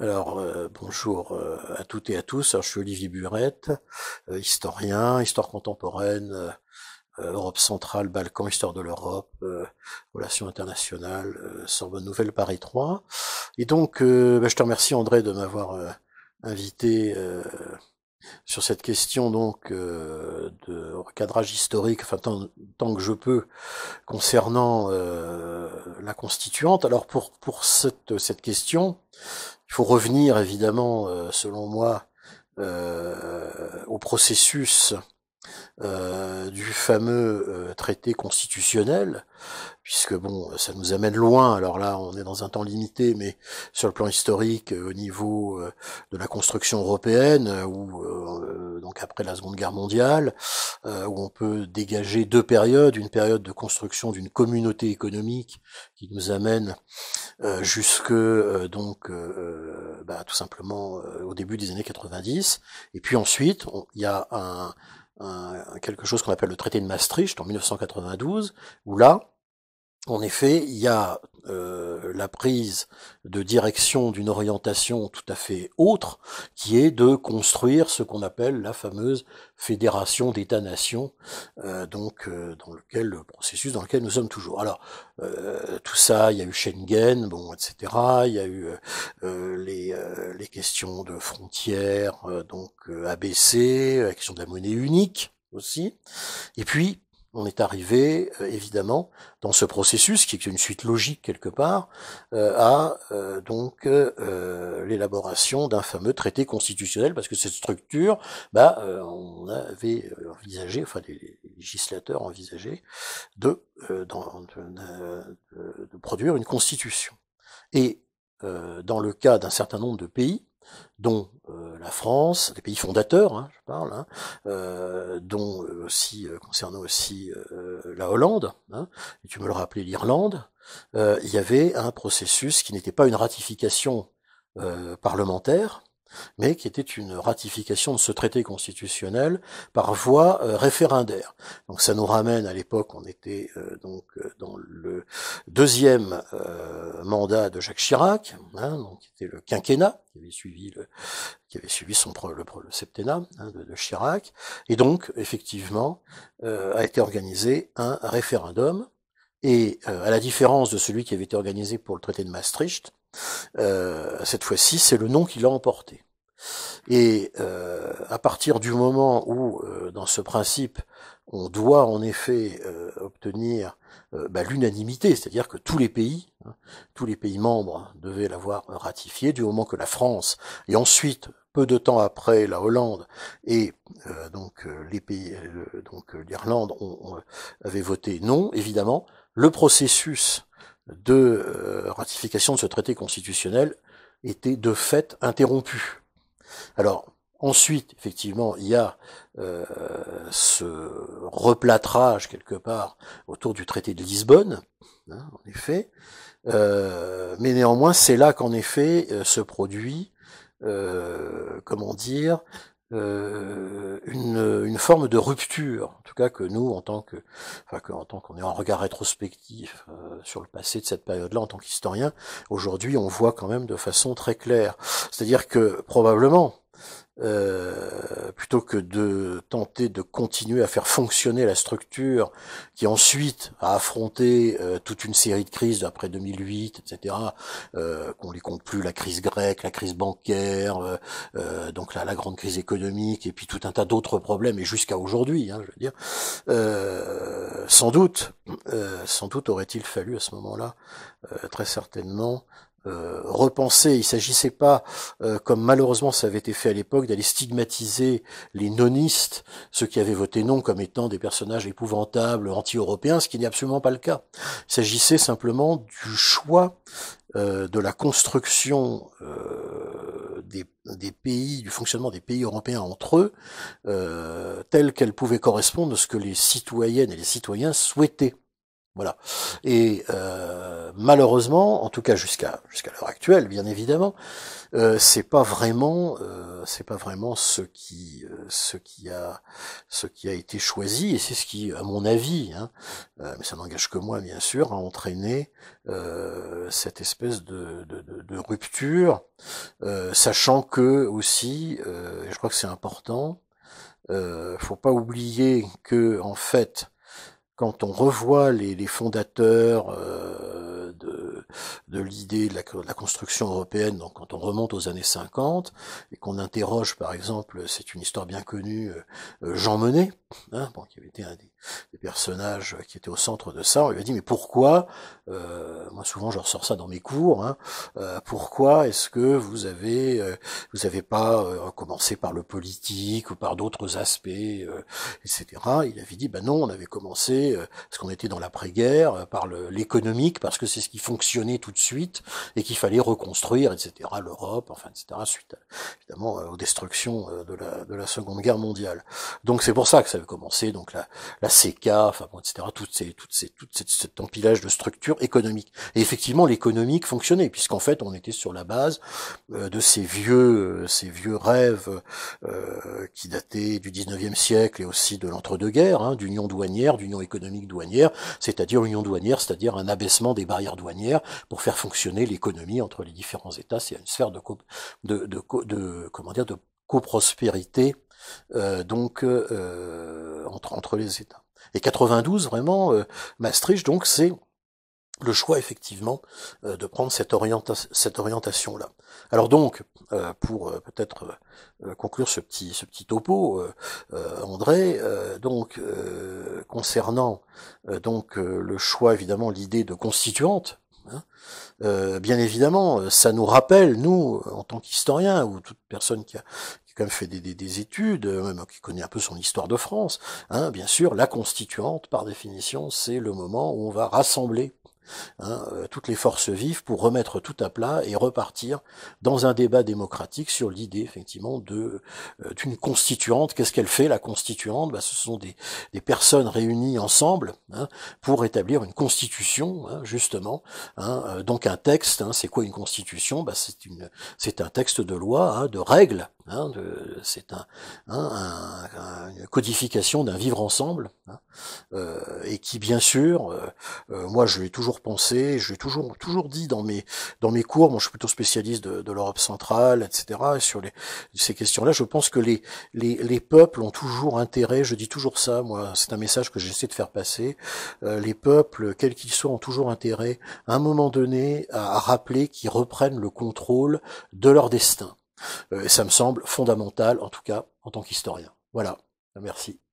Alors euh, bonjour euh, à toutes et à tous, je suis Olivier Burette, euh, historien, histoire contemporaine, Europe centrale, Balkans, histoire de l'Europe, relations internationales, Sorbonne Nouvelle, Paris 3. Et donc bah, je te remercie André de m'avoir invité sur cette question donc euh, de recadrage historique, enfin tant, que je peux, concernant euh, la constituante. Alors pour pour cette cette question, il faut revenir évidemment, euh, selon moi, au processus euh, du fameux euh, traité constitutionnel, puisque bon, ça nous amène loin, alors là on est dans un temps limité, mais sur le plan historique, euh, au niveau de la construction européenne, où donc après la Seconde Guerre mondiale, où on peut dégager deux périodes, une période de construction d'une communauté économique qui nous amène jusque donc bah, tout simplement au début des années 90, et puis ensuite il y a un quelque chose qu'on appelle le traité de Maastricht en 1992, où là, en effet, il y a euh, euh, la prise de direction d'une orientation tout à fait autre, qui est de construire ce qu'on appelle la fameuse fédération d'États-nations, euh, donc euh, dans lequel le processus dans lequel nous sommes toujours. Alors tout ça, il y a eu Schengen, bon, etc. Il y a eu les, les, questions de frontières, donc ABC, la question de la monnaie unique aussi, et puis on est arrivé, euh, évidemment, dans ce processus, qui est une suite logique quelque part, euh, à euh, donc l'élaboration d'un fameux traité constitutionnel, parce que cette structure, bah, on avait envisagé, enfin les législateurs envisageaient, de, de, de produire une constitution. Et dans le cas d'un certain nombre de pays, dont euh, la France, les pays fondateurs, hein, je parle, hein, euh, dont euh, aussi concernant aussi la Hollande, hein, et tu me le rappelais l'Irlande, il y avait un processus qui n'était pas une ratification parlementaire, mais qui était une ratification de ce traité constitutionnel par voie référendaire. Donc ça nous ramène à l'époque, on était donc dans le deuxième mandat de Jacques Chirac, hein, donc qui était le quinquennat, qui avait suivi le, qui avait suivi son le, septennat hein, de, Chirac, et donc effectivement euh, a été organisé un référendum. Et euh, à la différence de celui qui avait été organisé pour le traité de Maastricht, euh, cette fois-ci c'est le nom qui l'a emporté. Et euh, à partir du moment où, euh, dans ce principe, on doit en effet euh, obtenir bah, l'unanimité, c'est-à-dire que tous les pays, hein, tous les pays membres devaient l'avoir ratifié, du moment que la France, et ensuite peu de temps après la Hollande et donc les pays, donc l'Irlande avaient voté non, évidemment, le processus de ratification de ce traité constitutionnel était de fait interrompu. Alors, ensuite, effectivement, il y a euh, ce replâtrage, quelque part, autour du traité de Lisbonne, hein, en effet, euh, mais néanmoins, c'est là qu'en effet euh, se produit, comment dire, euh, euh, une, forme de rupture, en tout cas que nous, en tant que, enfin, que en tant qu'on est en regard rétrospectif euh, sur le passé de cette période-là, en tant qu'historien, aujourd'hui, on voit quand même de façon très claire. C'est-à-dire que probablement, euh, plutôt que de tenter de continuer à faire fonctionner la structure qui ensuite a affronté euh, toute une série de crises d'après 2008, etc., euh, qu'on les compte plus, la crise grecque, la crise bancaire, euh, donc la, la grande crise économique, et puis tout un tas d'autres problèmes, et jusqu'à aujourd'hui, hein, je veux dire, sans doute, sans doute aurait-il fallu à ce moment-là, très certainement, euh, repenser. Il ne s'agissait pas, euh, comme malheureusement ça avait été fait à l'époque, d'aller stigmatiser les nonistes, ceux qui avaient voté non comme étant des personnages épouvantables, anti-européens, ce qui n'est absolument pas le cas. Il s'agissait simplement du choix euh, de la construction des, des, pays, du fonctionnement des pays européens entre eux, tel qu'elle pouvait correspondre à ce que les citoyennes et les citoyens souhaitaient. Voilà. Et euh, malheureusement, en tout cas jusqu'à jusqu'à l'heure actuelle, bien évidemment, euh, c'est pas vraiment euh, c'est pas vraiment ce qui euh, ce qui a ce qui a été choisi et c'est ce qui, à mon avis, hein, mais ça n'engage que moi bien sûr, a entraîné cette espèce de, rupture, sachant que aussi, et je crois que c'est important, faut pas oublier que en fait quand on revoit les, fondateurs euh, de l'idée de, la construction européenne, donc quand on remonte aux années 50, et qu'on interroge par exemple, c'est une histoire bien connue, euh, Jean Monnet, hein, qui avait été un des, personnages qui était au centre de ça, on lui a dit mais pourquoi, euh, moi souvent je ressors ça dans mes cours, hein, euh, pourquoi est-ce que vous avez vous avez pas commencé par le politique ou par d'autres aspects, etc. Il avait dit ben non, on avait commencé parce qu'on était dans l'après-guerre par l'économique parce que c'est ce qui fonctionne tout de suite et qu'il fallait reconstruire, etc. L'Europe, enfin, Suite évidemment euh, aux destructions euh, de la, de la Seconde Guerre mondiale. Donc c'est pour ça que ça avait commencé. Donc la, la CK, enfin, bon, etc. Toutes ces, toutes ces, tout cet empilage de structures économiques. Et effectivement, l'économique fonctionnait puisqu'en fait, on était sur la base euh, de ces vieux, ces vieux rêves qui dataient du 19e siècle et aussi de l'entre-deux-guerres, hein, d'union douanière, d'union économique douanière, c'est-à-dire union douanière, c'est-à-dire un abaissement des barrières douanières pour faire fonctionner l'économie entre les différents États. C'est une sphère de, comment dire, de coprospérité euh, donc euh, euh, entre, les États. Et 92, vraiment, Maastricht, donc c'est le choix effectivement de prendre cette, cette orientation-là. Alors donc, pour peut-être conclure ce petit, ce petit topo, André, donc concernant donc le choix évidemment l'idée de constituante Hein. Euh, bien évidemment, euh, ça nous rappelle, nous, en tant qu'historiens, ou toute personne qui a, qui quand même fait des, études, euh, même qui connaît un peu son histoire de France, hein, bien sûr, la constituante, par définition, c'est le moment où on va rassembler hein, euh, toutes les forces vives pour remettre tout à plat et repartir dans un débat démocratique sur l'idée effectivement de euh, d'une constituante. Qu'est-ce qu'elle fait la constituante bah, Ce sont des, des, personnes réunies ensemble hein, pour établir une constitution, hein, justement. Hein, euh, donc un texte, hein. c'est quoi une constitution bah, c'est une c'est un texte de loi, hein, de règles. De, c'est un, une codification d'un vivre ensemble euh, et qui bien sûr, moi je l'ai toujours toujours pensé, j'ai toujours toujours dit dans mes dans mes cours, moi je suis plutôt spécialiste de, l'Europe centrale, etc. Sur ces questions-là, je pense que les, les, peuples ont toujours intérêt. Je dis toujours ça, moi, c'est un message que j'essaie de faire passer. Euh, les peuples, quels qu'ils soient, ont toujours intérêt à un moment donné à, rappeler qu'ils reprennent le contrôle de leur destin. Euh, et ça me semble fondamental, en tout cas en tant qu'historien. Voilà. Merci.